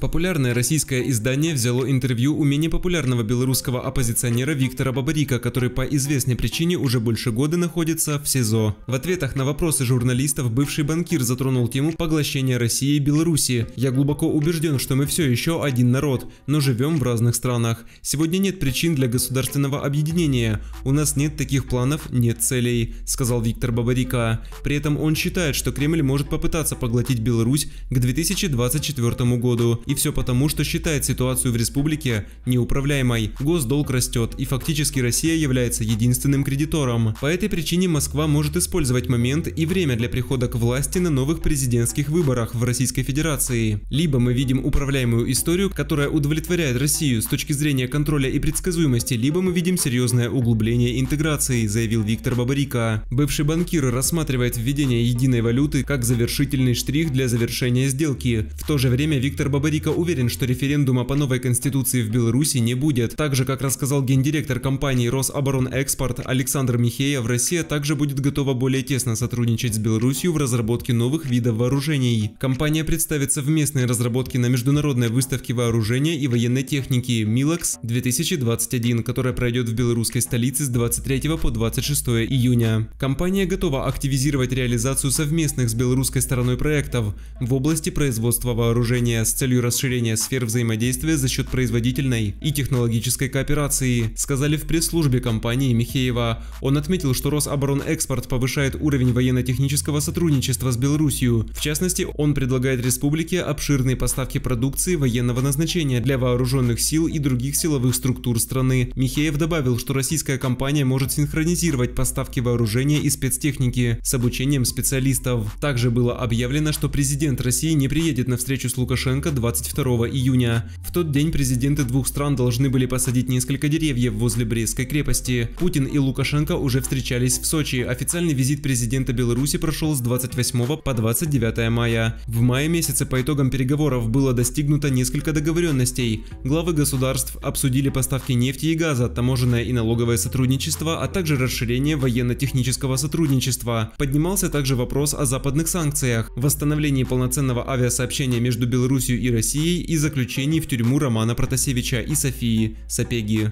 Популярное российское издание взяло интервью у менее популярного белорусского оппозиционера Виктора Бабарика, который по известной причине уже больше года находится в СИЗО. В ответах на вопросы журналистов бывший банкир затронул тему поглощения России и Беларуси. «Я глубоко убежден, что мы все еще один народ, но живем в разных странах. Сегодня нет причин для государственного объединения. У нас нет таких планов, нет целей», – сказал Виктор Бабарика. При этом он считает, что Кремль может попытаться поглотить Беларусь к 2024 году и все потому, что считает ситуацию в республике неуправляемой. Госдолг растет, и фактически Россия является единственным кредитором. По этой причине Москва может использовать момент и время для прихода к власти на новых президентских выборах в Российской Федерации. Либо мы видим управляемую историю, которая удовлетворяет Россию с точки зрения контроля и предсказуемости, либо мы видим серьезное углубление интеграции, заявил Виктор Бабарика. Бывший банкир рассматривает введение единой валюты как завершительный штрих для завершения сделки. В то же время Виктор Бабарика. Вика уверен, что референдума по новой конституции в Беларуси не будет. Так же, как рассказал гендиректор компании «Рособоронэкспорт» Александр Михеев, Россия также будет готова более тесно сотрудничать с Беларусью в разработке новых видов вооружений. Компания представит совместные разработки на Международной выставке вооружения и военной техники «Милакс-2021», которая пройдет в белорусской столице с 23 по 26 июня. Компания готова активизировать реализацию совместных с белорусской стороной проектов в области производства вооружения с целью расширения сфер взаимодействия за счет производительной и технологической кооперации, сказали в пресс-службе компании Михеева. Он отметил, что Рособоронэкспорт повышает уровень военно-технического сотрудничества с Беларусью. В частности, он предлагает республике обширные поставки продукции военного назначения для вооруженных сил и других силовых структур страны. Михеев добавил, что российская компания может синхронизировать поставки вооружения и спецтехники с обучением специалистов. Также было объявлено, что президент России не приедет на встречу с Лукашенко 20 22 июня. В тот день президенты двух стран должны были посадить несколько деревьев возле Брестской крепости. Путин и Лукашенко уже встречались в Сочи. Официальный визит президента Беларуси прошел с 28 по 29 мая. В мае месяце по итогам переговоров было достигнуто несколько договоренностей. Главы государств обсудили поставки нефти и газа, таможенное и налоговое сотрудничество, а также расширение военно-технического сотрудничества. Поднимался также вопрос о западных санкциях, восстановлении полноценного авиасообщения между Беларусью и Россией Россией и заключении в тюрьму Романа Протасевича и Софии Сапеги.